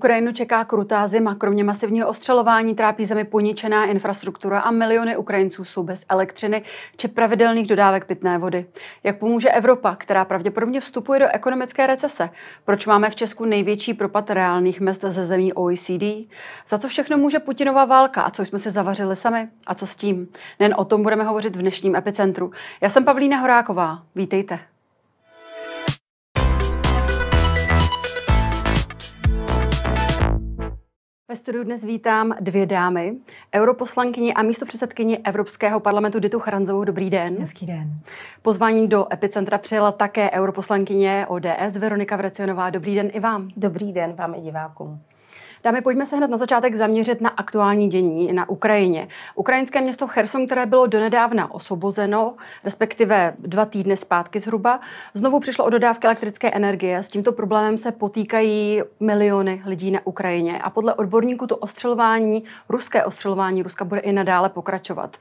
Ukrajinu čeká krutá zima. Kromě masivního ostřelování trápí zemi poničená infrastruktura a miliony Ukrajinců jsou bez elektřiny či pravidelných dodávek pitné vody. Jak pomůže Evropa, která pravděpodobně vstupuje do ekonomické recese? Proč máme v Česku největší propad reálných mest ze zemí OECD? Za co všechno může Putinova válka a co jsme si zavařili sami? A co s tím? Nen o tom budeme hovořit v dnešním epicentru. Já jsem Pavlína Horáková. Vítejte. Ve studiu dnes vítám dvě dámy, europoslankyni a místopředsedkyni Evropského parlamentu Ditu Charanzovou. Dobrý den. Hezký den. Pozvání do Epicentra přijela také europoslankyně ODS Veronika Vracionová Dobrý den i vám. Dobrý den vám i divákům. Dámy, pojďme se hned na začátek zaměřit na aktuální dění na Ukrajině. Ukrajinské město Cherson, které bylo donedávna osvobozeno, respektive dva týdny zpátky zhruba, znovu přišlo o dodávky elektrické energie. S tímto problémem se potýkají miliony lidí na Ukrajině a podle odborníků to ostřelování, ruské ostřelování Ruska bude i nadále pokračovat.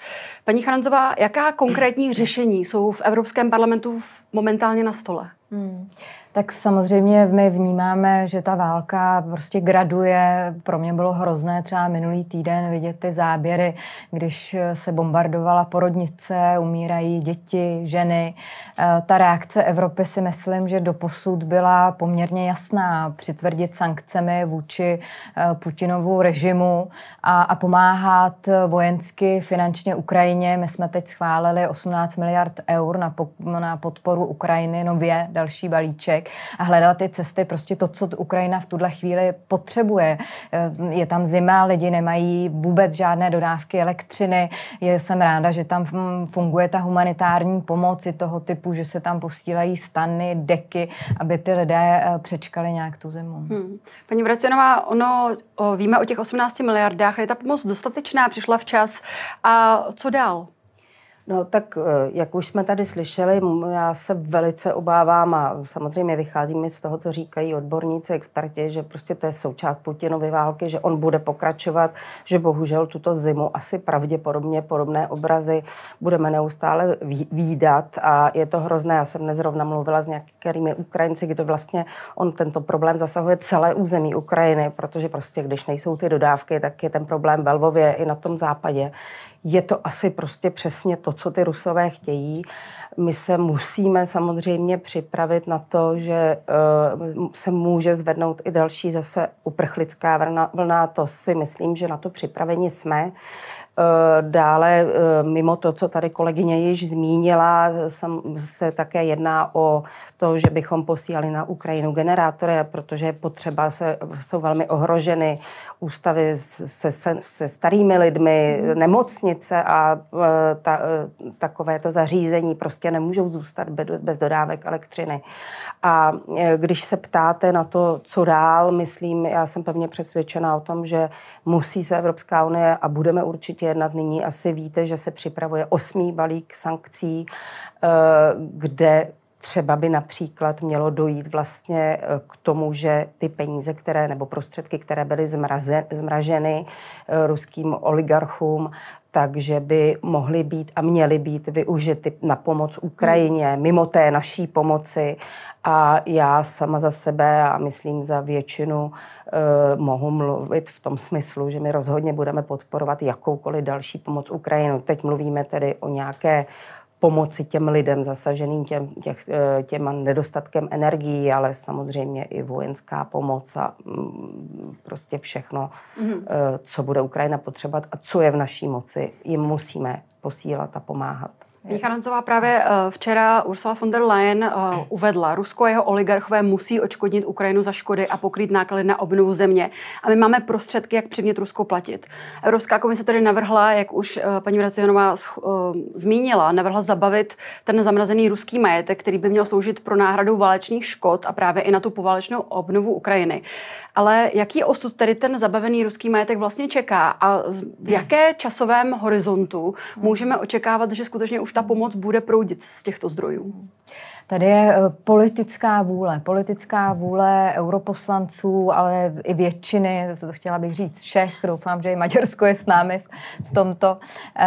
Paní Charanzová, jaká konkrétní řešení jsou v Evropském parlamentu momentálně na stole? Hmm. Tak samozřejmě my vnímáme, že ta válka prostě graduje. Pro mě bylo hrozné třeba minulý týden vidět ty záběry, když se bombardovala porodnice, umírají děti, ženy. Eh, ta reakce Evropy si myslím, že doposud byla poměrně jasná. Přitvrdit sankcemi vůči eh, Putinovu režimu a, a pomáhat vojensky, finančně Ukrajině. My jsme teď schválili 18 miliard eur na, po, na podporu Ukrajiny, nově další balíček člověk a hledala ty cesty, prostě to, co Ukrajina v tuhle chvíli potřebuje. Eh, je tam zima, lidi nemají vůbec žádné dodávky elektřiny. Je, jsem ráda, že tam mm, funguje ta humanitární pomoc i toho typu, že se tam posílají stany, deky, aby ty lidé eh, přečkali nějak tu zimu. Hmm. Paní Vracenová, ono o, víme o těch 18 miliardách, je ta pomoc dostatečná, přišla včas. A co dál? No tak, eh, jak už jsme tady slyšeli, já se velice obávám a samozřejmě vychází mi z toho, co říkají odborníci, experti, že prostě to je součást Putinovy války, že on bude pokračovat, že bohužel tuto zimu asi pravděpodobně podobné obrazy budeme neustále výdat a je to hrozné. Já jsem nezrovna mluvila s nějakými Ukrajinci, kde vlastně on tento problém zasahuje celé území Ukrajiny, protože prostě když nejsou ty dodávky, tak je ten problém velvově i na tom západě je to asi prostě přesně to, co ty rusové chtějí. My se musíme samozřejmě připravit na to, že eh, se může zvednout i další zase uprchlická vlna. To si myslím, že na to připraveni jsme. Eh, dále eh, mimo to, co tady kolegyně již zmínila, se také jedná o to, že bychom posílali na Ukrajinu generátory, protože je potřeba, se, jsou velmi ohroženy ústavy se, se, se starými lidmi, mhm. nemocnice a eh, ta, takovéto zařízení prostě nemůžou zůstat bez dodávek elektřiny. A když se ptáte na to, co dál, myslím, já jsem pevně přesvědčena o tom, že musí se Evropská unie a budeme určitě jednat. Nyní asi víte, že se připravuje osmý balík sankcí, eh, kde třeba by například mělo dojít vlastně eh, k tomu, že ty peníze, které nebo prostředky, které byly zmraze, zmraženy eh, ruským oligarchům, takže by mohly být a měly být využity na pomoc Ukrajině, hmm. mimo té naší pomoci. A já sama za sebe a myslím za většinu eh, mohu mluvit v tom smyslu, že my rozhodně budeme podporovat jakoukoliv další pomoc Ukrajinu. Teď mluvíme tedy o nějaké eh, pomoci těm lidem zasaženým těm, těch, eh, těm nedostatkem energií, ale samozřejmě i vojenská pomoc a mm, prostě všechno, mm-hmm. co bude Ukrajina potřebovat a co je v naší moci, jim musíme posílat a pomáhat. Jejich právě eh, včera Ursula von der Leyen eh, hmm. uvedla, Rusko a jeho oligarchové musí očkodnit Ukrajinu za škody a pokrýt náklady na obnovu země. A my máme prostředky, jak přimět Rusko platit. Evropská komise tedy navrhla, jak už eh, paní Vracionová zmínila, navrhla zabavit ten zamrazený ruský majetek, který by měl sloužit pro náhradu válečných škod a právě i na tu poválečnou obnovu Ukrajiny. Ale jaký osud tedy ten zabavený ruský majetek vlastně čeká a v hmm. jaké časovém horizontu můžeme očekávat, že skutečně už už ta pomoc bude proudit z těchto zdrojů. Tady je eh, politická vůle, politická vůle europoslanců, ale i většiny, to chtěla bych říct všech, doufám, že i Maďarsko je s námi v tomto, eh,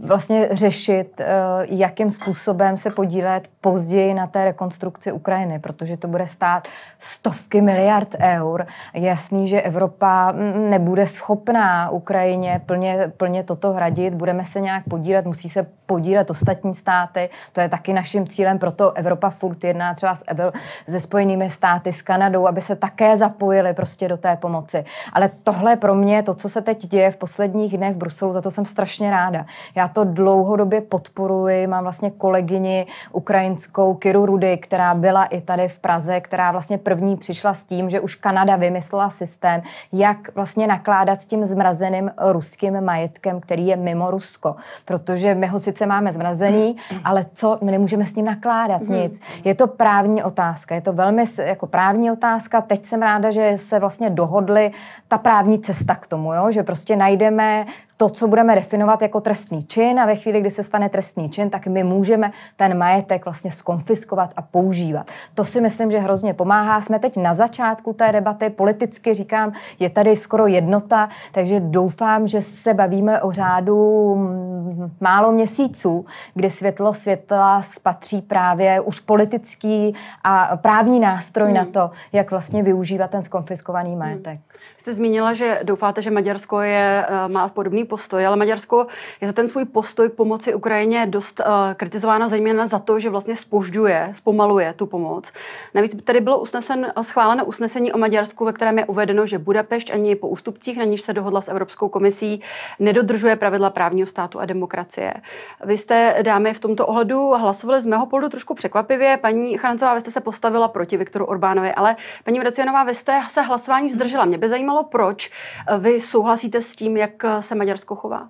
vlastně řešit, eh, jakým způsobem se podílet později na té rekonstrukci Ukrajiny, protože to bude stát stovky miliard eur. Jasný, že Evropa mm, nebude schopná Ukrajině plně, plně toto hradit, budeme se nějak podílet, musí se podílet ostatní státy, to je taky naším cílem, proto Evropa furt jedná třeba s Evil, se Spojenými státy, s Kanadou, aby se také zapojili prostě do té pomoci. Ale tohle pro mě, to, co se teď děje v posledních dnech v Bruselu, za to jsem strašně ráda. Já to dlouhodobě podporuji, mám vlastně kolegyni ukrajinskou Kiru Rudy, která byla i tady v Praze, která vlastně první přišla s tím, že už Kanada vymyslela systém, jak vlastně nakládat s tím zmrazeným ruským majetkem, který je mimo Rusko. Protože my ho sice máme zmrazený, ale co, my nemůžeme s ním nakládat. Mm-hmm. nic. Je to právní otázka, je to velmi jako právní otázka. Teď jsem ráda, že se vlastně dohodly ta právní cesta k tomu, jo? že prostě najdeme to, co budeme definovat jako trestný čin a ve chvíli, kdy se stane trestný čin, tak my můžeme ten majetek vlastně skonfiskovat a používat. To si myslím, že hrozně pomáhá. Jsme teď na začátku té debaty, politicky říkám, je tady skoro jednota, takže doufám, že se bavíme o řádu mm, málo měsíců, kdy světlo světla spatří právě už politický a právní nástroj hmm. na to, jak vlastně využívat ten skonfiskovaný majetek. Hmm. Jste zmínila, že doufáte, že Maďarsko je, eh, má podobný postoj, ale Maďarsko je za ten svůj postoj k pomoci Ukrajině dost uh, kritizováno zejména za to, že vlastně spožďuje, zpomaluje tu pomoc. Navíc tady bylo usnesen, schváleno usnesení o Maďarsku, ve kterém je uvedeno, že Budapešť ani po ústupcích, na níž se dohodla s Evropskou komisí, nedodržuje pravidla právního státu a demokracie. Vy jste, dámy, v tomto ohledu hlasovali z mého pohledu trošku překvapivě. Paní Chancová vy jste se postavila proti Viktoru Orbánovi, ale paní Vracianová, vy jste se hlasování zdržela. Mě by zajímalo, proč. Eh, vy souhlasíte s tím, jak eh, se Maďarsko chová?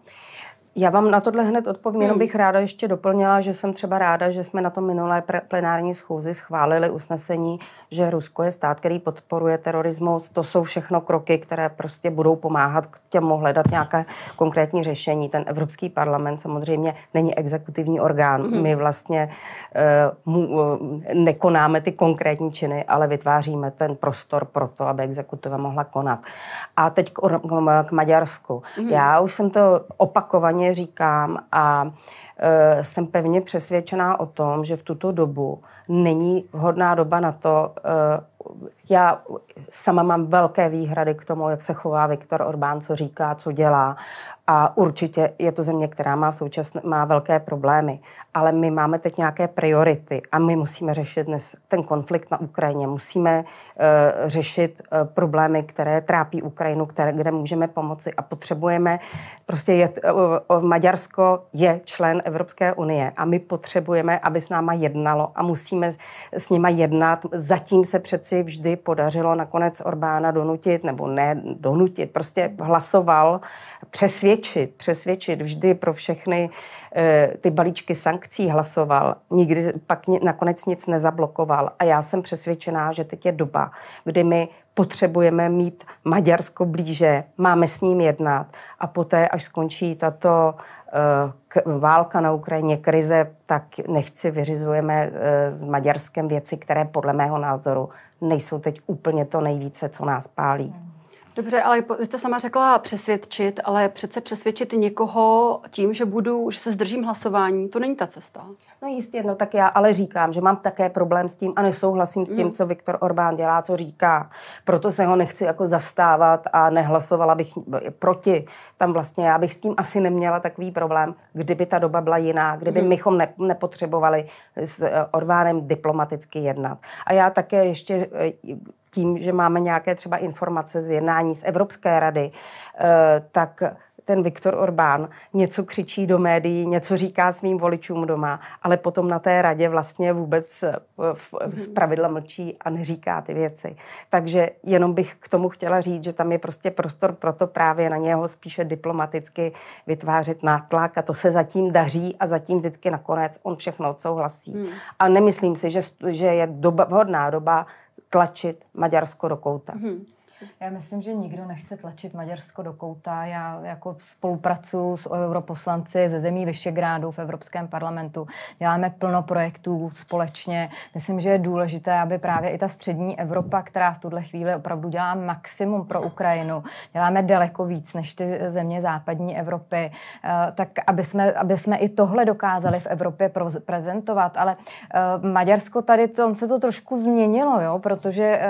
Já vám na tohle hned odpovím, jenom hmm. bych ráda ještě doplnila, že jsem třeba ráda, že jsme na tom minulé plenární schůzi schválili usnesení, že Rusko je stát, který podporuje terorismus. To jsou všechno kroky, které prostě budou pomáhat k těm hledat nějaké konkrétní řešení. Ten Evropský parlament samozřejmě není exekutivní orgán. Hmm. My vlastně uh, mu, eh, nekonáme ty konkrétní činy, ale vytváříme ten prostor pro to, aby exekutiva mohla konat. A teď k, k Maďarsku. Hmm. Já už jsem to opakovaně opakovaně říkám a e, jsem pevně přesvědčená o tom, že v tuto dobu není vhodná doba na to e, já sama mám velké výhrady k tomu, jak se chová Viktor Orbán, co říká, co dělá. A určitě je to země, která má v současné, má velké problémy. Ale my máme teď nějaké priority a my musíme řešit dnes ten konflikt na Ukrajině. Musíme uh, řešit uh, problémy, které trápí Ukrajinu, které, kde můžeme pomoci a potřebujeme. Prostě je, uh, eh, uh, Maďarsko je člen Evropské unie a my potřebujeme, aby s náma jednalo a musíme s, s nima jednat. Zatím se přeci vždy podařilo nakonec Orbána donutit, nebo ne donutit, prostě hlasoval, přesvědčit, přesvědčit vždy pro všechny e, ty balíčky sankcí hlasoval, nikdy pak ni, nakonec nic nezablokoval. A já jsem přesvědčená, že teď je doba, kdy my potřebujeme mít Maďarsko blíže, máme s ním jednat a poté, až skončí tato uh, válka na Ukrajině, krize, tak nechci vyřizujeme uh, s Maďarskem věci, které podle mého názoru nejsou teď úplně to nejvíce, co nás pálí. Hmm. Dobře, ale jste sama řekla přesvědčit, ale přece přesvědčit někoho tím, že budu, že se zdržím hlasování, to není ta cesta. No jistě, no tak já ale říkám, že mám také problém s tím a nesouhlasím s tím, mm. co Viktor Orbán dělá, co říká. Proto se ho nechci jako zastávat a nehlasovala bych proti. Tam vlastně já bych s tím asi neměla takový problém, kdyby ta doba byla jiná, kdyby mm. mychom ne, nepotřebovali s eh, Orbánem diplomaticky jednat. A já také ještě eh, tím, že máme nějaké třeba informace z jednání z Evropské rady, eh, tak ten Viktor Orbán něco křičí do médií, něco říká svým voličům doma, ale potom na té radě vlastně vůbec eh, mhm. z pravidla mlčí a neříká ty věci. Takže jenom bych k tomu chtěla říct, že tam je prostě prostor pro to právě na něho spíše diplomaticky vytvářet nátlak a to se zatím daří a zatím vždycky nakonec on všechno odsouhlasí. Hmm. A nemyslím si, že, že je doba, vhodná doba tlačit Maďarsko do kouta. Hmm. Já myslím, že nikdo nechce tlačit Maďarsko do kouta. Já jako spolupracuji s europoslanci ze zemí Vyšegrádu v Evropském parlamentu. Děláme plno projektů společně. Myslím, že je důležité, aby právě i ta střední Evropa, která v tuhle chvíli opravdu dělá maximum pro Ukrajinu, děláme daleko víc než ty země západní Evropy, eh, tak aby jsme, aby jsme i tohle dokázali v Evropě prezentovat. Ale eh, Maďarsko tady, on se to trošku změnilo, jo? protože eh,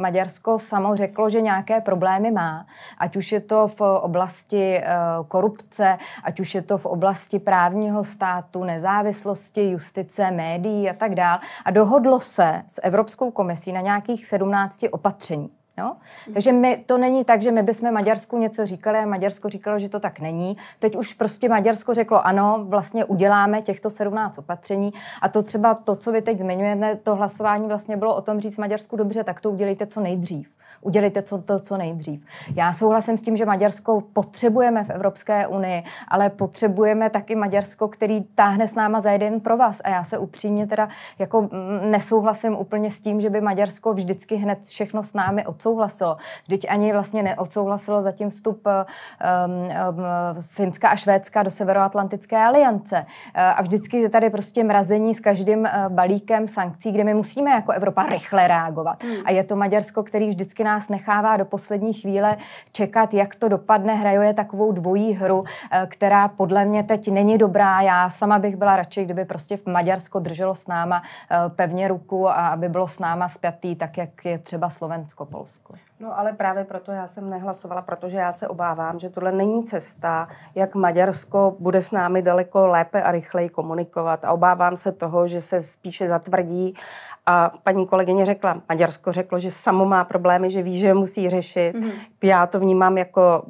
Maďarsko Slovensko samo řeklo, že nějaké problémy má, ať už je to v oblasti eh, korupce, ať už je to v oblasti právního státu, nezávislosti, justice, médií a tak dál. A dohodlo se s Evropskou komisí na nějakých 17 opatření. Jo? Takže my, to není tak, že my bychom Maďarsku něco říkali a Maďarsko říkalo, že to tak není. Teď už prostě Maďarsko řeklo, ano, vlastně uděláme těchto 17 opatření a to třeba to, co vy teď zmiňujete, to hlasování vlastně bylo o tom říct Maďarsku, dobře, tak to udělejte co nejdřív udělejte co, to co nejdřív. Já souhlasím s tím, že Maďarsko potřebujeme v Evropské unii, ale potřebujeme taky Maďarsko, který táhne s náma za jeden pro vás. A já se upřímně teda jako mm, nesouhlasím úplně s tím, že by Maďarsko vždycky hned všechno s námi odsouhlasilo. Vždyť ani vlastně neodsouhlasilo zatím vstup um, um, Finska a Švédska do Severoatlantické aliance. Eh, a vždycky je tady prostě mrazení s každým eh, balíkem sankcí, kde my musíme jako Evropa rychle reagovat. Hmm. A je to Maďarsko, který vždycky nám nás nechává do poslední chvíle čekat, jak to dopadne. Hrajuje takovou dvojí hru, eh, která podle mě teď není dobrá. Já sama bych byla radši, kdyby prostě v Maďarsko drželo s náma eh, pevně ruku a aby bylo s náma spjatý, tak jak je třeba Slovensko, Polsko. No ale právě proto já jsem nehlasovala, protože já se obávám, že tohle není cesta, jak Maďarsko bude s námi daleko lépe a rychleji komunikovat. A obávám se toho, že se spíše zatvrdí. A paní kolegyně řekla, Maďarsko řeklo, že samo má problémy, že ví, že je musí řešit. Mm-hmm. Já to vnímám jako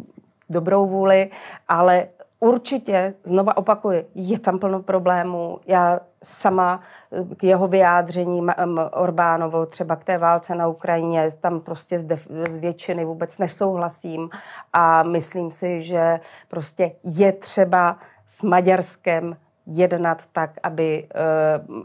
dobrou vůli, ale určitě, znova opakuji, je tam plno problémů. Já sama eh, k jeho vyjádření Orbánovo třeba k té válce na Ukrajině, tam prostě z, def, z většiny vůbec nesouhlasím a myslím si, že prostě je třeba s Maďarskem jednat tak, aby, eh,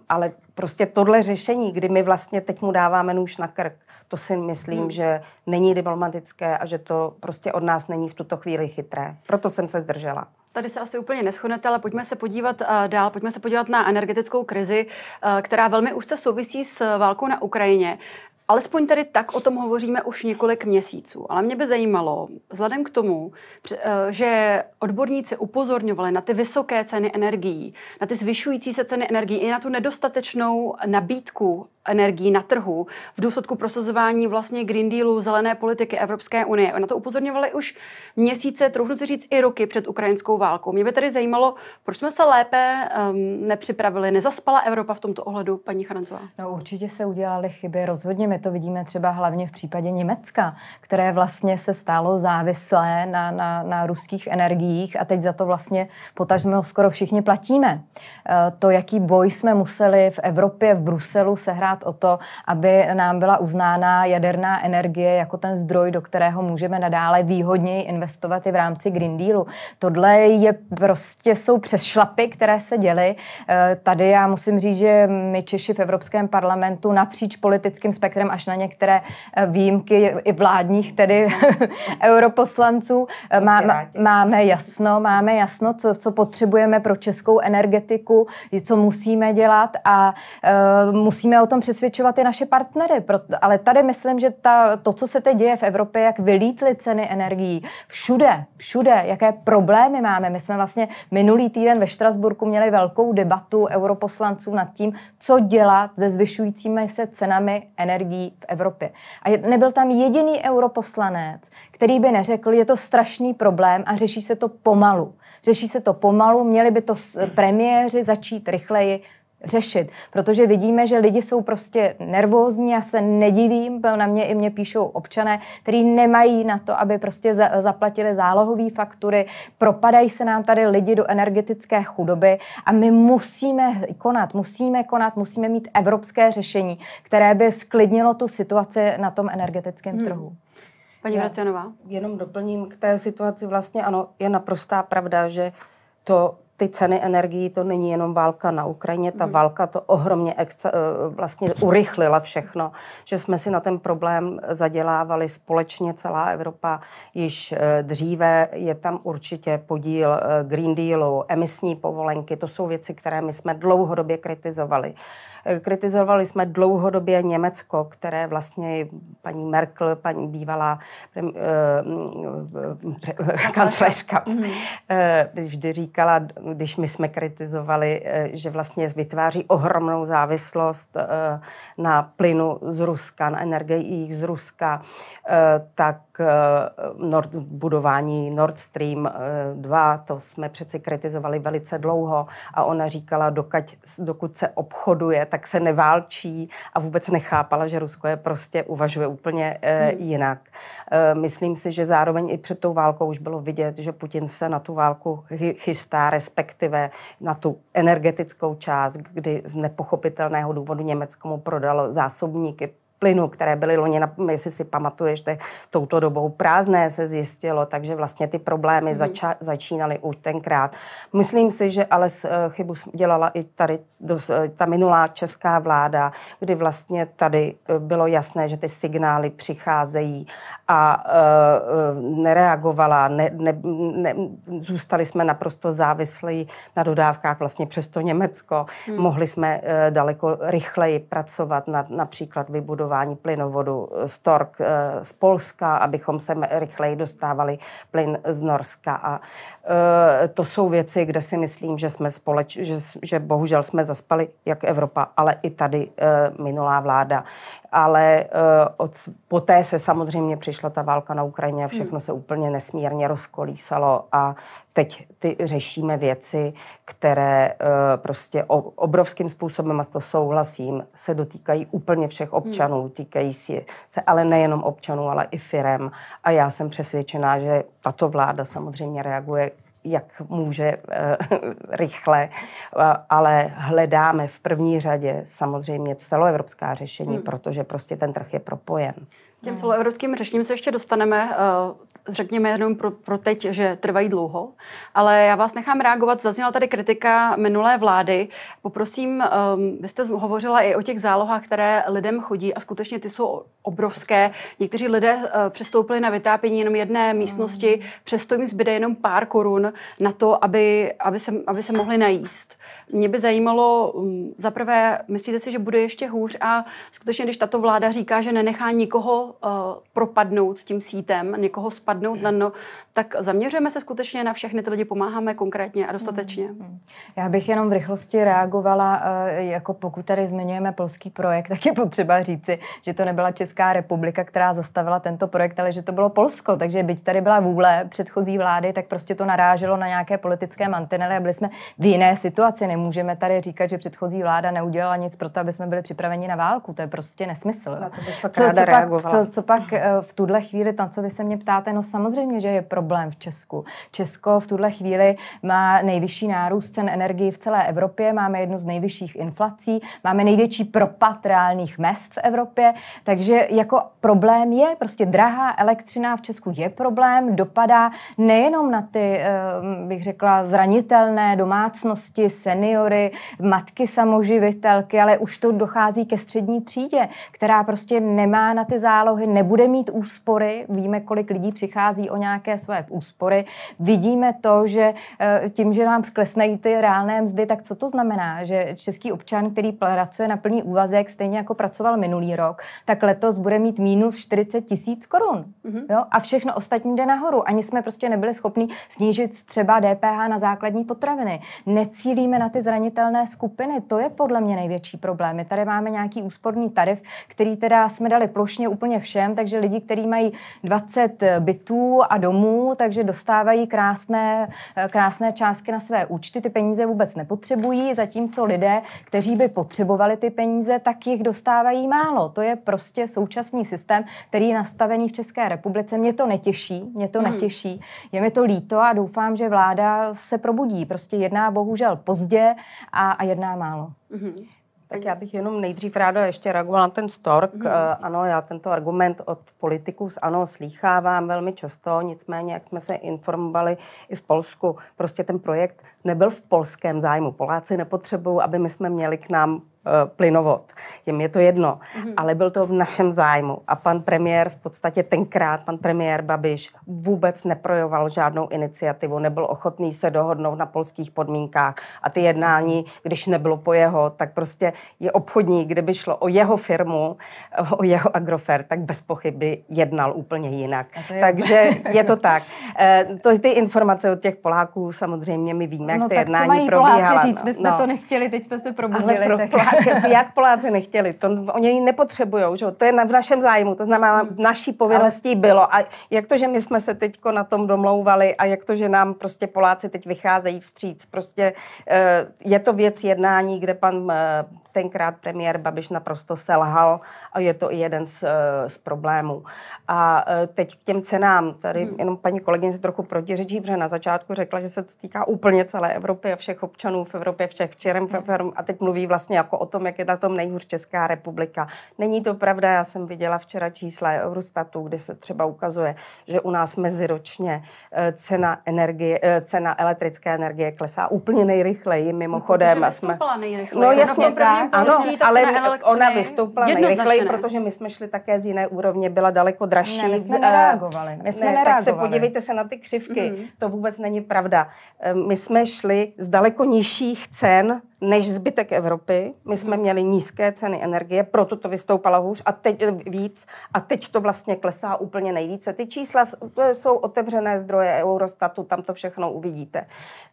ale prostě tohle řešení, kdy my vlastně teď mu dáváme nůž na krk, to si myslím, hmm. že není diplomatické a že to prostě od nás není v tuto chvíli chytré. Proto jsem se zdržela. Tady se asi úplně neschodnete, ale pojďme se podívat eh, dál, pojďme se podívat na energetickou krizi, eh, která velmi úzce souvisí s válkou na Ukrajině. Alespoň tady tak o tom hovoříme už několik měsíců. Ale mě by zajímalo, vzhledem k tomu, eh, že odborníci upozorňovali na ty vysoké ceny energií, na ty zvyšující se ceny energií i na tu nedostatečnou nabídku energií na trhu v důsledku prosazování vlastně Green Dealu, zelené politiky Evropské unie. Na to upozorňovali už měsíce, trochu si říct i roky před ukrajinskou válkou. Mě by tady zajímalo, proč jsme se lépe um, nepřipravili, nezaspala Evropa v tomto ohledu, paní Charanzová? No určitě se udělali chyby, rozhodně my to vidíme třeba hlavně v případě Německa, které vlastně se stálo závislé na, na, na ruských energiích a teď za to vlastně potažmo skoro všichni platíme. E, to, jaký boj jsme museli v Evropě, v Bruselu sehrát o to, aby nám byla uznána jaderná energie jako ten zdroj, do kterého můžeme nadále výhodněji investovat i v rámci Green Dealu. Tohle je prostě, jsou přes šlapy, které se děly. E, tady já musím říct, že my Češi v Evropském parlamentu napříč politickým spektrem směrem až na některé eh, výjimky i vládních tedy europoslanců. Eh, má, máme jasno, máme jasno, co, co potřebujeme pro českou energetiku, co musíme dělat a uh, musíme o tom přesvědčovat i naše partnery. Ale tady myslím, že ta, to, co se teď děje v Evropě, jak vylítly ceny energií, všude, všude, jaké problémy máme. My jsme vlastně minulý týden ve Štrasburku měli velkou debatu europoslanců nad tím, co dělat se zvyšujícími se cenami energií lidí v Evropě. A nebyl tam jediný europoslanec, který by neřekl, je to strašný problém a řeší se to pomalu. Řeší se to pomalu, měli by to premiéři začít rychleji řešit, protože vidíme, že lidi jsou prostě nervózní, já se nedivím, na mě i mě píšou občané, kteří nemají na to, aby prostě za, zaplatili zálohové faktury, propadají se nám tady lidi do energetické chudoby a my musíme konat, musíme konat, musíme mít evropské řešení, které by sklidnilo tu situaci na tom energetickém hmm. trhu. Paní Hracianová. Jenom doplním k té situaci vlastně, ano, je naprostá pravda, že to ty ceny energií, to není jenom válka na Ukrajině, ta mhm. válka to ohromně exce, e, vlastně urychlila všechno, že jsme si na ten problém zadělávali společně celá Evropa již e, dříve. Je tam určitě podíl e, Green Dealu, emisní povolenky, to jsou věci, které my jsme dlouhodobě kritizovali. Kritizovali jsme dlouhodobě Německo, které vlastně paní Merkel, paní bývalá prem, eh, kancléřka, eh, vždy říkala, když my jsme kritizovali, eh, že vlastně vytváří ohromnou závislost eh, na plynu z Ruska, na energiích z Ruska, eh, tak k eh, Nord, budování Nord Stream 2. Eh, to jsme přeci kritizovali velice dlouho a ona říkala, dokud, dokud se obchoduje, tak se neválčí a vůbec nechápala, že Rusko je prostě uvažuje úplně eh, hmm. jinak. myslím si, že zároveň i před tou válkou už bylo vidět, že Putin se na tu válku chystá, respektive na tu energetickou část, kdy z nepochopitelného důvodu Německo mu prodalo zásobníky plynu, které byly loni, jestli si pamatuješ, tak touto dobou prázdné se zjistilo, takže vlastně ty problémy mm. zača- začínaly už tenkrát. Myslím si, že ale eh, chybu dělala i tady dos, eh, ta minulá česká vláda, kdy vlastně tady eh, bylo jasné, že ty signály přicházejí a e, nereagovala, ne, ne, ne, zůstali jsme naprosto závislí na dodávkách vlastně přes to Německo. Mm. Mohli jsme e, daleko rychleji pracovat na například vybudování budování plynovodu eh, Stork eh, z Polska, abychom se rychleji dostávali plyn z Norska. A eh, to jsou věci, kde si myslím, že jsme společ, že, že bohužel jsme zaspali, jak Evropa, ale i tady minulá vláda. Ale od, poté se samozřejmě přišla ta válka na Ukrajině a všechno hmm. se úplně nesmírně rozkolísalo a teď ty řešíme věci, které eh, prostě obrovským způsobem, a s to souhlasím, se dotýkají úplně všech hmm. občanů. Hmm. Týkají se ale nejenom občanů, ale i firem. A já jsem přesvědčená, že tato vláda samozřejmě reaguje jak může eh, rychle, ale hledáme v první řadě samozřejmě celoevropská řešení, hmm. protože prostě ten trh je propojen těm no. celoevropským řešením se ještě dostaneme. Eh, řekněme jenom pro, pro teď, že trvají dlouho, ale já vás nechám reagovat. Zazněla tady kritika minulé vlády. Poprosím, ehm, vy jste hovořila i o těch zálohách, které lidem chodí a skutečně ty jsou obrovské. Někteří lidé eh, přestoupili na vytápění jenom jedné místnosti, mm. přesto jim zbyde jenom pár korun na to, aby, aby, se, aby se mohli najíst. Mě by zajímalo, mm, zaprvé, myslíte si, že bude ještě hůř a skutečně, když tato vláda říká, že nenechá nikoho Eh, propadnout tím sítem, někoho spadnout na dno, tak zaměřujeme se skutečně na všechny ty lidi, pomáháme konkrétně a dostatečně. Hmm, hmm. Já bych jenom v rychlosti reagovala, eh, jako pokud tady zmiňujeme polský projekt, tak je potřeba říci, že to nebyla Česká republika, která zastavila tento projekt, ale že to bylo Polsko. Takže byť tady byla vůle předchozí vlády, tak prostě to naráželo na nějaké politické mantinely a byli jsme v jiné situaci. Nemůžeme tady říkat, že předchozí vláda neudělala nic pro to, aby jsme byli připraveni na válku. To je prostě nesmysl. co, co, pak, co co, co pak eh, v tuhle chvíli, tam, co vy se mě ptáte, no samozřejmě, že je problém v Česku. Česko v tuhle chvíli má nejvyšší nárůst cen energii v celé Evropě, máme jednu z nejvyšších inflací, máme největší propad reálných mest v Evropě, takže jako problém je, prostě drahá elektřina v Česku je problém, dopadá nejenom na ty, eh, bych řekla, zranitelné domácnosti, seniory, matky samoživitelky, ale už to dochází ke střední třídě, která prostě nemá na ty zálohy zálohy, nebude mít úspory. Víme, kolik lidí přichází o nějaké své úspory. Vidíme to, že eh, tím, že nám sklesnají ty reálné mzdy, tak co to znamená, že český občan, který pracuje na plný úvazek, stejně jako pracoval minulý rok, tak letos bude mít mínus 40 tisíc korun. Mm-hmm. A všechno ostatní jde nahoru. Ani jsme prostě nebyli schopni snížit třeba DPH na základní potraviny. Necílíme na ty zranitelné skupiny. To je podle mě největší problém. My tady máme nějaký úsporný tarif, který teda jsme dali plošně úplně úplně všem, takže lidi, kteří mají 20 bytů a domů, takže dostávají krásné, krásné částky na své účty, ty peníze vůbec nepotřebují, zatímco lidé, kteří by potřebovali ty peníze, tak jich dostávají málo. To je prostě současný systém, který je nastavený v České republice. Mě to netěší, mě to hmm. netěší. Je mi to líto a doufám, že vláda se probudí. Prostě jedná bohužel pozdě a, a jedná málo. Mm-hmm. Tak mhm. já bych jenom nejdřív ráda ještě reagovala na ten stork. Uh, Ano, já tento argument od politiků ano slýchávám velmi často, nicméně, jak jsme se informovali i v Polsku, prostě ten projekt nebyl v polském zájmu. Poláci nepotřebují, aby my jsme měli k nám Eh, plynovod. Je mi to jedno, mm-hmm. ale byl to v našem zájmu. A pan premiér v podstatě tenkrát, pan premiér Babiš vůbec neprojoval žádnou iniciativu, nebyl ochotný se dohodnout na polských podmínkách. A ty jednání, když nebylo po jeho, tak prostě je obchodní, kdyby šlo o jeho firmu, o jeho agrofer, tak bez pochyby jednal úplně jinak. Je... Takže je to tak. Eh, to, ty informace od těch Poláků samozřejmě my víme, jak no, ty jednání probíhala. Poláci říct, my no. jsme no. to nechtěli, teď jsme se probudili. Ale pro tak jak, jak Poláci nechtěli. To, oni ji nepotřebují, že? to je v našem zájmu, to znamená, hmm. naší povinností Ale... bylo. A jak to, že my jsme se teď na tom domlouvali a jak to, že nám prostě Poláci teď vycházejí vstříc. Prostě eh, je to věc jednání, kde pan eh, tenkrát premiér Babiš naprosto selhal a je to i jeden z, eh, z problémů. A eh, teď k těm cenám. Tady hmm. jenom paní kolegyně se trochu protiřečí, protože na začátku řekla, že se to týká úplně celé Evropy a všech občanů v Evropě, všech firm, firm a teď mluví vlastně jako o tom, jak je na tom nejhůř Česká republika. Není to pravda, já jsem viděla včera čísla Eurostatu, kde se třeba ukazuje, že u nás meziročně eh, cena, energie, cena elektrické energie klesá úplně nejrychleji, no, mimochodem. No, jsme... nejrychleji. No jasně, tak, ano, ale ona vystoupila nejrychleji, no. protože my jsme šli také z jiné úrovně, byla daleko dražší. Ne, my jsme eh, nereagovali. My jsme ne, nereagovali. Tak se podívejte se na ty křivky, mm. to vůbec není pravda. Eh, my jsme šli z daleko nižších cen než zbytek Evropy. My jsme mhm. měli nízké ceny energie, proto to vystoupalo hůř a teď víc a teď to vlastně klesá úplně nejvíce. Ty čísla jsou otevřené zdroje Eurostatu, tam to všechno uvidíte.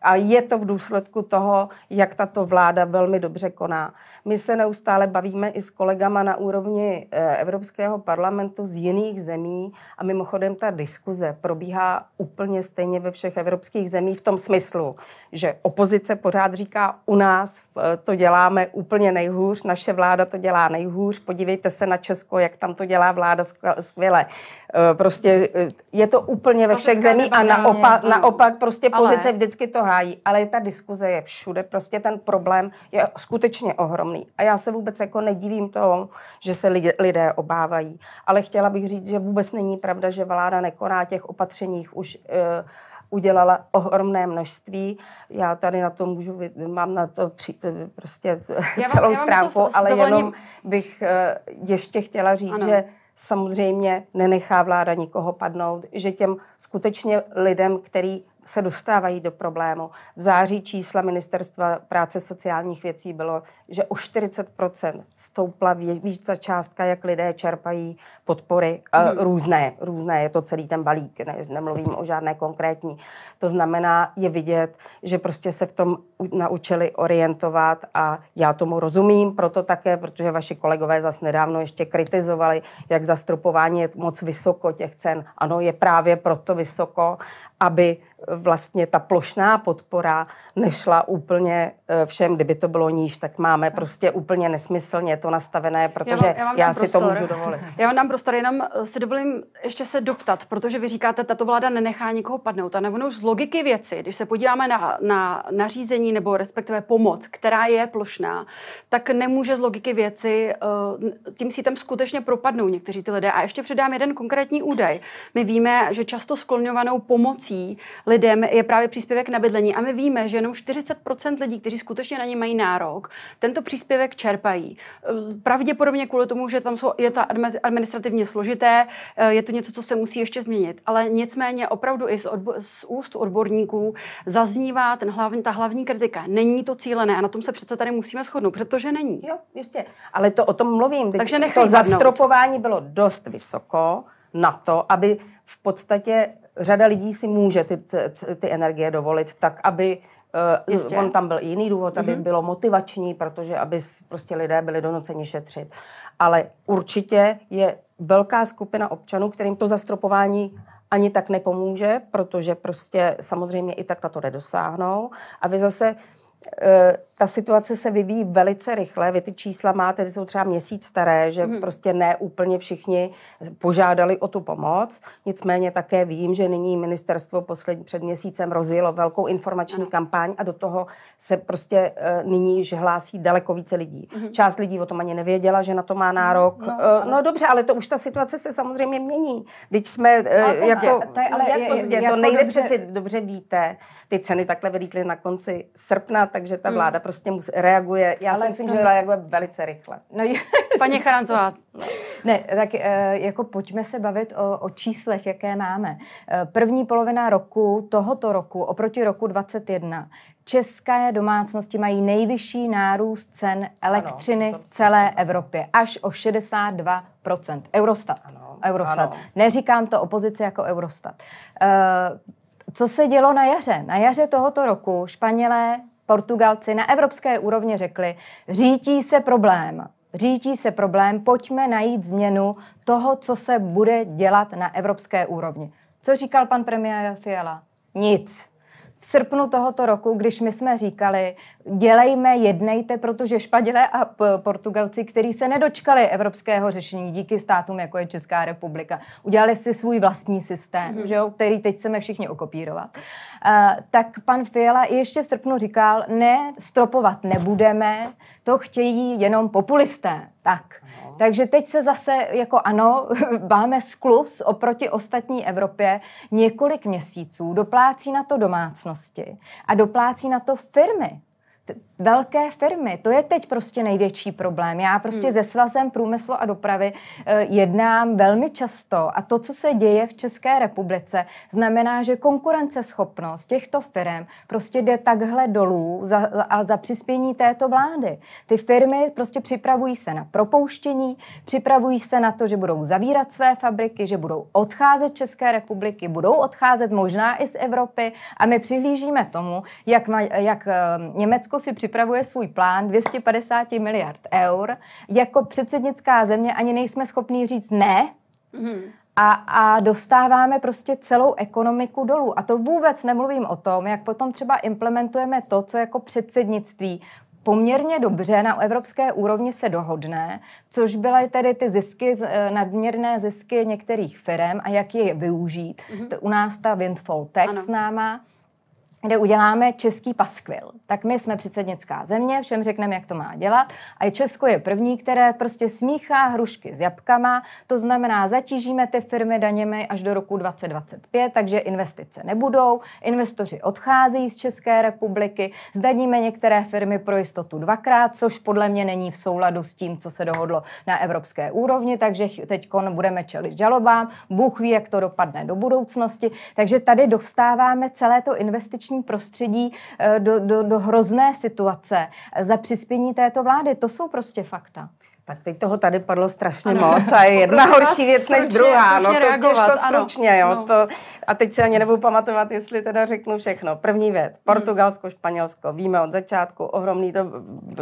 A je to v důsledku toho, jak tato vláda velmi dobře koná. My se neustále bavíme i s kolegama na úrovni eh, Evropského parlamentu z jiných zemí a mimochodem ta diskuze probíhá úplně stejně ve všech evropských zemích v tom smyslu, že opozice pořád říká u nás nás eh, to děláme úplně nejhůř, naše vláda to dělá nejhůř, podívejte se na Česko, jak tam to dělá vláda skvěle. Eh, prostě eh, je to úplně ve no, všech zemích a naopak, no. naopak prostě pozice vždycky to hájí, ale ta diskuze je všude, prostě ten problém je skutečně ohromný a já se vůbec jako nedivím tomu, že se lidé obávají, ale chtěla bych říct, že vůbec není pravda, že vláda nekoná těch opatřeních už udělala ohromné množství. Já tady na to můžu, mám na to při, prostě já celou mám, stránku, to ale jenom bych eh, ještě chtěla říct, ano. že samozřejmě nenechá vláda nikoho padnout, že těm skutečně lidem, který se dostávají do problému. V září čísla Ministerstva práce sociálních věcí bylo, že o 40 stoupla více částka, jak lidé čerpají podpory hmm. různé. Různé je to celý ten balík, ne, nemluvím o žádné konkrétní. To znamená, je vidět, že prostě se v tom naučili orientovat a já tomu rozumím, proto také, protože vaši kolegové zas nedávno ještě kritizovali, jak zastropování je moc vysoko těch cen. Ano, je právě proto vysoko, aby vlastně ta plošná podpora nešla úplně eh, všem. Kdyby to bylo níž, tak máme prostě úplně nesmyslně to nastavené, protože já, mám, já, vám já si prostor. to můžu dovolit. Já vám dám prostor, jenom eh, si dovolím ještě se doptat, protože vy říkáte, tato vláda nenechá nikoho padnout. A nebo z logiky věci, když se podíváme na, na nařízení nebo respektive pomoc, která je plošná, tak nemůže z logiky věci eh, tím si tam skutečně propadnou někteří ty lidé. A ještě předám jeden konkrétní údaj. My víme, že často skloňovanou pomocí lidem je právě příspěvek na bydlení. A my víme, že jenom 40 lidí, kteří skutečně na ně mají nárok, tento příspěvek čerpají. Pravděpodobně kvůli tomu, že tam jsou, je to administrativně složité, eh, je to něco, co se musí ještě změnit. Ale nicméně opravdu i z, odbo- z úst odborníků zaznívá ten hlavní, ta hlavní kritika. Není to cílené a na tom se přece tady musíme shodnout, protože není. Jo, jistě. Ale to o tom mluvím. Teď Takže to zastropování bylo dost vysoko na to, aby v podstatě řada lidí si může ty, ty energie dovolit tak, aby eh, Jistě. On tam byl i jiný důvod, aby mm-hmm. bylo motivační, protože aby prostě lidé byli donoceni šetřit. Ale určitě je velká skupina občanů, kterým to zastropování ani tak nepomůže, protože prostě samozřejmě i tak tato nedosáhnou. A vy zase e, ta situace se vyvíjí velice rychle. Vy ty čísla máte, ty jsou třeba měsíc staré, že hmm. prostě ne úplně všichni požádali o tu pomoc. Nicméně také vím, že nyní ministerstvo poslední před měsícem rozjelo velkou informační ano. kampaň a do toho se prostě uh, nyní již hlásí daleko více lidí. Hmm. Část lidí o tom ani nevěděla, že na to má mhm. nárok. No, no, uh, no dobře, ale to už ta situace se samozřejmě mění. Teď jsme uh, jako... ale jak je, pozdě, to jako nejde dobře... přeci, dobře víte, ty ceny takhle vylítly na konci srpna, takže ta mhm. vláda hmm. prostě prostě musí, reaguje, já Ale si myslím, to... že reaguje velice rychle. No, Paní Charanzová. Ne, tak eh, jako pojďme se bavit o, o číslech, jaké máme. Eh, první polovina roku, tohoto roku, oproti roku 2021 české domácnosti mají nejvyšší nárůst cen elektřiny ano, v celé ano. Evropě, až o 62 Eurostat. Ano, Eurostat. Ano. Neříkám to opozici jako Eurostat. E, co se dělo na jaře? Na jaře tohoto roku Španělé Portugalci na evropské úrovni řekli, řítí se problém, řítí se problém, pojďme najít změnu toho, co se bude dělat na evropské úrovni. Co říkal pan premiér Fiala? Nic v srpnu tohoto roku, když my jsme říkali, dělejme, jednejte, protože Španělé a Portugalci, kteří se nedočkali evropského řešení díky státům, jako je Česká republika, udělali si svůj vlastní systém, mm-hmm. že který teď chceme všichni okopírovat, uh, tak pan Fiala ještě v srpnu říkal, ne, stropovat nebudeme, to chtějí jenom populisté. Tak, ano. takže teď se zase, jako ano, máme sklus oproti ostatní Evropě několik měsíců, doplácí na to domácnosti a doplácí na to firmy Velké firmy, to je teď prostě největší problém. Já prostě hmm. se svazem průmyslu a dopravy eh, jednám velmi často a to, co se děje v České republice, znamená, že konkurenceschopnost těchto firm prostě jde takhle dolů za, a za přispění této vlády. Ty firmy prostě připravují se na propouštění, připravují se na to, že budou zavírat své fabriky, že budou odcházet České republiky, budou odcházet možná i z Evropy a my přihlížíme tomu, jak, jak eh, Německo si připravuje připravuje svůj plán 250 miliard eur. Jako předsednická země ani nejsme schopní říct ne. Mm. A, a dostáváme prostě celou ekonomiku dolů. A to vůbec nemluvím o tom, jak potom třeba implementujeme to, co jako předsednictví poměrně dobře na evropské úrovni se dohodne, což byly tedy ty zisky, eh, nadměrné zisky některých firm a jak je využít. Mm-hmm. U nás ta windfall tax ano. známá kde uděláme český paskvil. Tak my jsme předsednická země, všem řekneme, jak to má dělat. A Česko je první, které prostě smíchá hrušky s jabkama, to znamená, zatížíme ty firmy daněmi až do roku 2025, takže investice nebudou, investoři odcházejí z České republiky, zdaníme některé firmy pro jistotu dvakrát, což podle mě není v souladu s tím, co se dohodlo na evropské úrovni, takže teď budeme čelit žalobám, Bůh ví, jak to dopadne do budoucnosti. Takže tady dostáváme celé to investiční korupční prostředí eh, do, do, do hrozné situace za přispění této vlády. To jsou prostě fakta. Tak teď toho tady padlo strašně ano. moc a je jedna horší věc stručně, než druhá. No to reagovat, těžko stručně, ano. jo. No. To, a teď si ani nebudu pamatovat, jestli teda řeknu všechno. První věc, hmm. Portugalsko, Španělsko, víme od začátku, ohromný to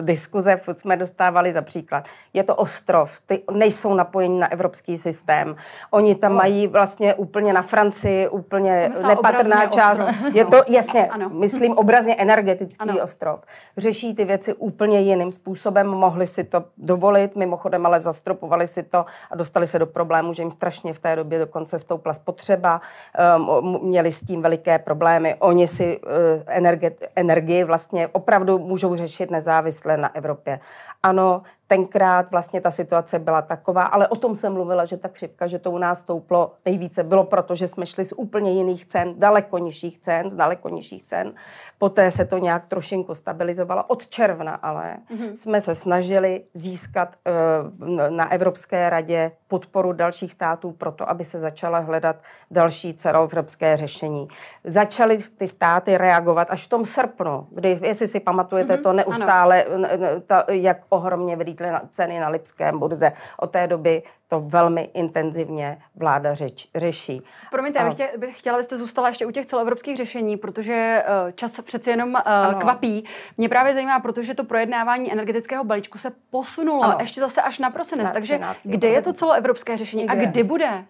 diskuze, furt jsme dostávali za příklad. Je to ostrov, ty nejsou napojeni na evropský systém. Oni tam no. mají vlastně úplně na Francii, úplně nepatrná část. Ostrov. Je to, no. jasně, ano. myslím obrazně energetický ano. ostrov. Řeší ty věci úplně jiným způsobem, mohli si to dovolit dovolit mimochodem, ale zastropovali si to a dostali se do problému, že jim strašně v té době dokonce stoupla spotřeba, ehm, měli s tím veliké problémy. Oni si eh, energie, energie vlastně opravdu můžou řešit nezávisle na Evropě. Ano, tenkrát vlastně ta situace byla taková, ale o tom jsem mluvila, že ta křivka, že to u nás stouplo nejvíce, bylo proto, že jsme šli z úplně jiných cen, daleko nižších cen, z daleko nižších cen. Poté se to nějak trošinku stabilizovalo. Od června ale mm-hmm. jsme se snažili získat e, na Evropské radě podporu dalších států pro to, aby se začala hledat další celoevropské řešení. Začaly ty státy reagovat až v tom srpnu, kdy, jestli si pamatujete, mm-hmm. to neustále, ta, jak ohromně vylítl rostly ceny na Lipském burze. Od té doby to velmi intenzivně vláda řeč, řeší. Promiňte, já bych, tě, bych chtěla, abyste zůstala ještě u těch celoevropských řešení, protože eh, čas přeci jenom eh, ano. kvapí. Mě právě zajímá, protože to projednávání energetického balíčku se posunulo ano. ještě zase až na prosinec. Na takže 13. kde je to celoevropské řešení a kdy bude?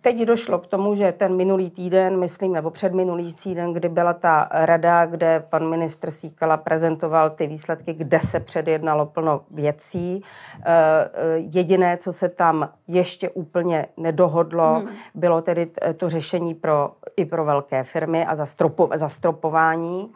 Teď došlo k tomu, že ten minulý týden, myslím, nebo předminulý týden, kdy byla ta rada, kde pan ministr Síkala prezentoval ty výsledky, kde se předjednalo plno věcí. Eh, eh, jediné, co se tam ještě úplně nedohodlo, hmm. bylo tedy to řešení pro, i pro velké firmy a zastropo, zastropování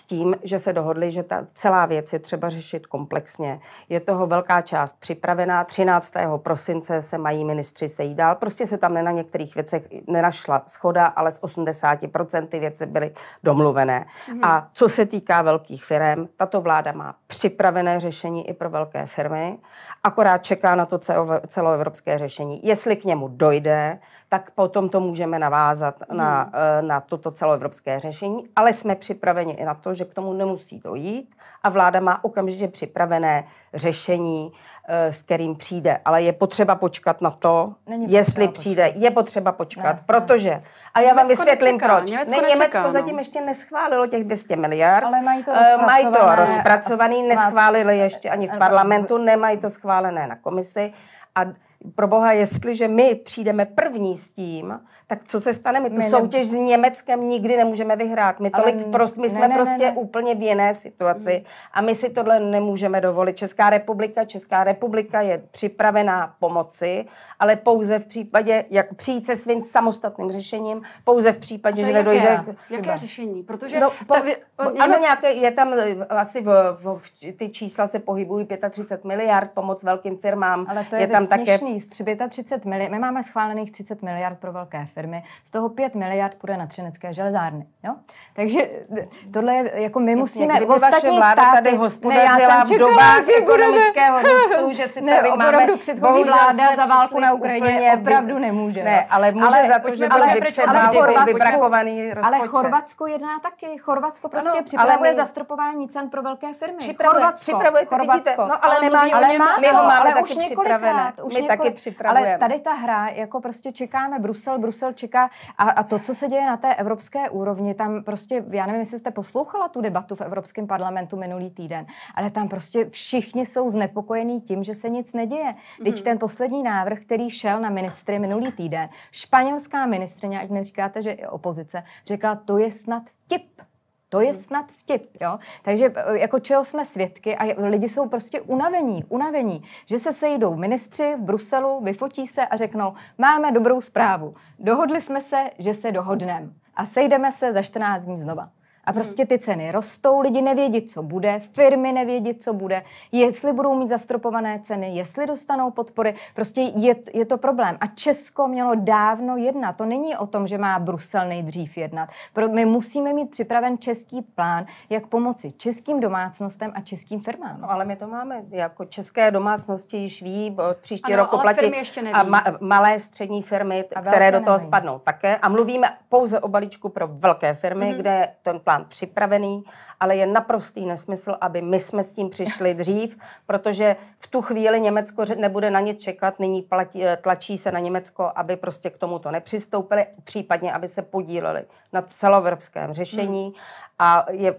s tím, že se dohodli, že ta celá věc je třeba řešit komplexně. Je toho velká část připravená. 13. prosince se mají ministři sejít dál. Prostě se tam na některých věcech nenašla schoda, ale z 80% ty věci byly domluvené. Mhm. A co se týká velkých firm, tato vláda má připravené řešení i pro velké firmy, akorát čeká na to celoevropské řešení. Jestli k němu dojde, tak potom to můžeme navázat hmm. na, eh, na toto celoevropské řešení. Ale jsme připraveni i na to, že k tomu nemusí dojít a vláda má okamžitě připravené řešení, eh, s kterým přijde. Ale je potřeba počkat na to, Není jestli přijde. Počkat. Je potřeba počkat, ne, protože... Ne. A já Německo vám vysvětlím, nečeká, proč. Německo, ne, Německo no. zatím ještě neschválilo těch 200 miliard. Ale mají to rozpracované. Eh, mají to rozpracované, neschválili ještě ani v parlamentu, nemají to schválené na komisi. A pro boha, jestliže my přijdeme první s tím, tak co se stane? My tu my soutěž ne... s Německem nikdy nemůžeme vyhrát. My, tolik Ale... prost, my ne, jsme ne, prostě ne, ne. úplně v jiné situaci a my si tohle nemůžeme dovolit. Česká republika, Česká republika je připravená pomoci, ale pouze v případě, jak přijít se svým samostatným řešením, pouze v případě, že nedojde... Jaké, k... jaké řešení? Protože... No, po, tak, Ano, nějaké, je tam eh, asi v, v, v, ty čísla se pohybují 35 miliard, pomoc velkým firmám. Ale to je, je tam také jíst 35 miliard, my máme schválených 30 miliard pro velké firmy, z toho 5 miliard půjde na třinecké železárny. Jo? Takže tohle je, jako my Jasně, musíme kdyby ostatní vaše vláda státy, tady hospodařila ne, já jsem čekala, v dobách že ekonomického růstu, že si ne, tady máme... Opravdu předchozí vláda za válku na Ukrajině úplně, opravdu nemůže. Ne, ale může ale, za to, že byl vybrakovaný rozpočet. Ale Chorvatsko jedná taky. Chorvatsko prostě ano, připravuje my... zastropování cen pro velké firmy. Připravuje, Chorvatsko, připravuje, Chorvatsko. Vidíte, no ale, ale nemá, ale my ho máme ale taky už připravené. Už my taky taky jako- připravujeme. Ale tady ta hra, jako prostě čekáme Brusel, Brusel čeká a, a to, co se děje na té evropské úrovni, tam prostě, já nevím, jestli jste poslouchala tu debatu v Evropském parlamentu minulý týden, ale tam prostě všichni jsou znepokojení tím, že se nic neděje. Teď hmm ten poslední návrh, který šel na ministry minulý týden, španělská ministrině, ať neříkáte, že je opozice, řekla, to je snad vtip. To je mhm. snad vtip, jo? Takže e, jako čeho jsme svědky a lidi jsou prostě unavení, unavení, že se sejdou ministři v Bruselu, vyfotí se a řeknou, máme dobrou zprávu, dohodli jsme se, že se dohodneme a sejdeme se za 14 dní znova. A mhm. prostě ty ceny rostou, lidi nevědí, co bude, firmy nevědí, co bude, jestli budou mít zastropované ceny, jestli dostanou podpory, prostě je, je to problém. A Česko mělo dávno jednat. To není o tom, že má Brusel nejdřív jednat. Pro, my musíme mít připraven český plán, jak pomoci českým domácnostem a českým firmám. No, ale my to máme. Jako české domácnosti již ví, od příští rok? roku platí a ma, malé střední firmy, a které do toho nemají. spadnou také. A mluvíme pouze o balíčku pro velké firmy, mm-hmm. kde ten plán plán připravený, ale je naprostý nesmysl, aby my jsme s tím přišli dřív, protože v tu chvíli Německo nebude na ně čekat, nyní platí, eh, tlačí se na Německo, aby prostě k tomuto nepřistoupili, případně aby se podíleli na celoevropském řešení hmm. a je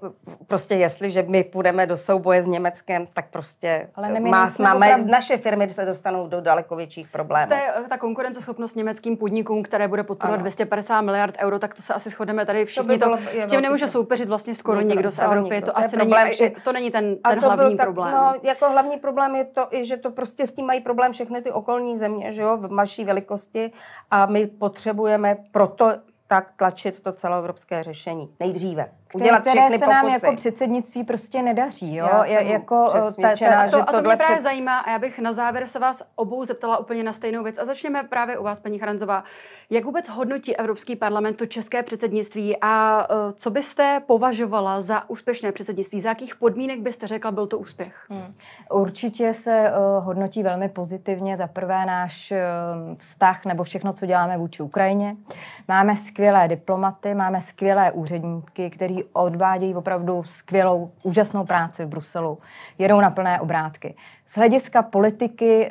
prostě jestliže my půjdeme do souboje s Německem, tak prostě ale eh, má, máme, opravdu... naše firmy se dostanou do daleko větších problémů. To je eh, ta konkurenceschopnost německým podnikům, které bude podporovat ano. 250 miliard euro, tak to se asi shodneme tady všichni. To by bylo, to, s tím nemůže souhlasit soupeřit vlastně skoro nikdo, nikdo z Evropy. Nikdo. To, asi problém, není, že... to není ten, ten to hlavní tak, problém. No, jako hlavní problém je to že to prostě s tím mají problém všechny ty okolní země, že jo, v maší velikosti a my potřebujeme proto tak tlačit to celoevropské řešení nejdříve udělat které všechny se nám jako pokusy. jako předsednictví prostě nedaří. Jo? Já jsem jako, ta, ta, to, že a to mě právě před... zajímá a já bych na závěr se vás obou zeptala úplně na stejnou věc a začněme právě u vás, paní Charanzová. Jak vůbec hodnotí Evropský parlament to české předsednictví a e, co byste považovala za úspěšné předsednictví? Za jakých podmínek byste řekla, byl to úspěch? Hmm. Určitě se uh, hodnotí velmi pozitivně za prvé náš uh, vztah nebo všechno, co děláme vůči Ukrajině. Máme skvělé diplomaty, máme skvělé úředníky, který odvádí, odvádějí opravdu skvělou, úžasnou práci v Bruselu. Jedou na plné obrátky. Z hlediska politiky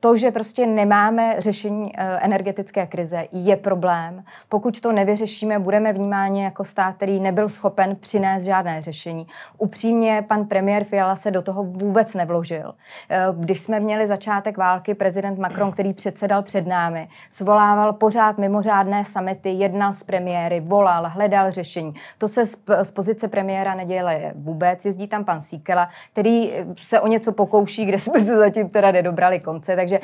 to, že prostě nemáme řešení eh, energetické krize, je problém. Pokud to nevyřešíme, budeme vnímáni jako stát, který nebyl schopen přinést žádné řešení. Upřímně, pan premiér Fiala se do toho vůbec nevložil. Eh, když jsme měli začátek války, prezident Macron, který předsedal před námi, svolával pořád mimořádné samity, jednal s premiéry, volal, hledal řešení. To se z pozice premiéra je vůbec. Jezdí tam pan Síkela, který eh, se o něco pokouší, kde jsme se zatím teda nedobrali konce. Takže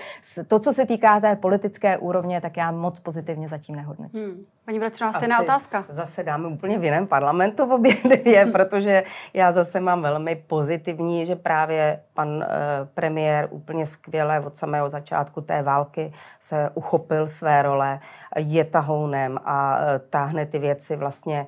to, co se týká té politické úrovně, tak já moc pozitivně zatím nehodnotím. Hmm. Pani Bracrová, stejná otázka. Zase dáme úplně v jiném parlamentu v obě dvě, protože já zase mám velmi pozitivní, že právě pan e, premiér úplně skvěle od samého začátku té války se uchopil své role, je tahounem a e, táhne ty věci vlastně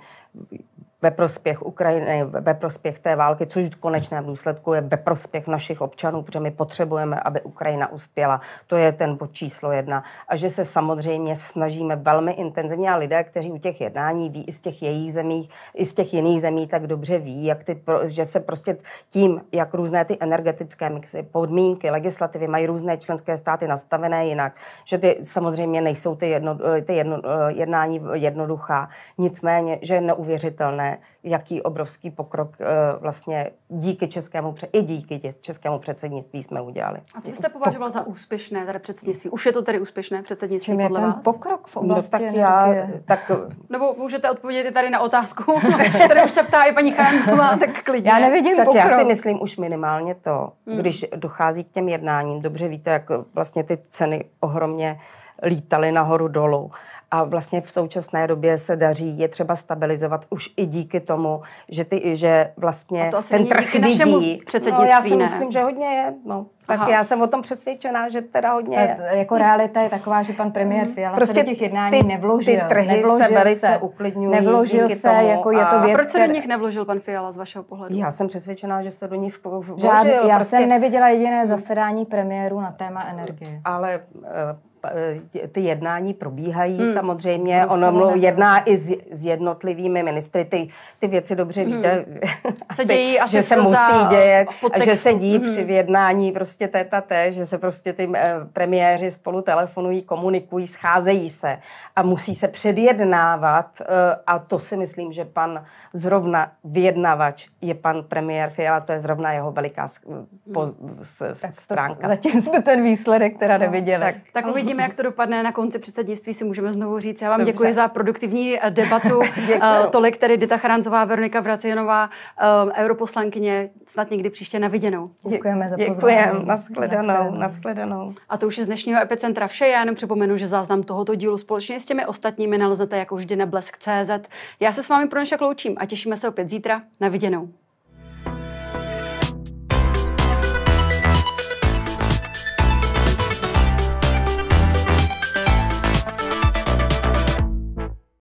ve prospěch Ukrajiny, ve prospěch té války, což v konečném důsledku je ve prospěch našich občanů, protože my potřebujeme, aby Ukrajina uspěla. To je ten bod číslo jedna. A že se samozřejmě snažíme velmi intenzivně a lidé, kteří u těch jednání ví i z těch jejich zemí, i z těch jiných zemí, tak dobře ví, jak ty, že se prostě tím, jak různé ty energetické mixy, podmínky, legislativy mají různé členské státy nastavené jinak, že ty samozřejmě nejsou ty, jedno, ty jedno, eh, jednání jednoduchá. Nicméně, že je neuvěřitelné, jaký obrovský pokrok eh, vlastně díky českému, i díky českému předsednictví jsme udělali. A co jako byste považovala za úspěšné tady předsednictví? Už je to tedy úspěšné předsednictví Čím podle je ten vás? pokrok v no, oblasti no, tak já, tak... Nebo můžete odpovědět tady na otázku, kterou už se ptá i paní Chánzová, tak klidně. Já nevidím tak pokrok. já si myslím už minimálně to, hmm. když dochází k těm jednáním, dobře víte, jak vlastně ty ceny ohromně uh, lítali nahoru dolů. A vlastně v současné době se daří je třeba stabilizovat už i díky tomu, že, ty, že vlastně a to asi ten trh vidí. No, já si ne? myslím, že hodně je. No. Tak Aha. já jsem o tom přesvědčená, že teda hodně je. Jako realita je taková, že pan premiér mhm. Fiala prostě se do prostě těch jednání ty, nevložil. Ty trhy nevložil se velice uklidňují. Nevložil se, tomu, jako je to věc, a proč se do nich nevložil pan Fiala z vašeho pohledu? Já jsem přesvědčená, že se do nich vložil. Já, já prostě... jsem neviděla jediné zasedání premiéru na téma energie. Ale eh, Eh, ty jednání probíhají hmm. samozřejmě. ono mluv, jedná i s, s jednotlivými ministry. Ty, ty věci dobře hmm. víte, se asi, dějí, asi že se musí dějet a že se dí hmm. při jednání prostě téta té, že se prostě ty eh, premiéři spolu telefonují, komunikují, scházejí se a musí se předjednávat eh, a to si myslím, že pan zrovna vyjednavač je pan premiér Fiala, to je zrovna jeho veliká hmm. po, s, tak stránka. To, zatím jsme ten výsledek teda no, neviděli. tak, tak uvidíme uvidíme, jak to dopadne. Na konci předsednictví si můžeme znovu říct. Já vám Dobře. děkuji za produktivní eh, debatu. Eh, tolik tedy Dita Charanzová, Veronika Vracianová, eh, europoslankyně, snad někdy příště na viděnou. Děkujeme za pozornost. Děkujeme, nashledanou, nashledanou. A to už je z dnešního Epicentra vše. Já jenom připomenu, že záznam tohoto dílu společně s těmi ostatními nalezete jako vždy na blesk.cz. Já se s vámi pro dnešek loučím a těšíme se opět zítra. Na viděnou.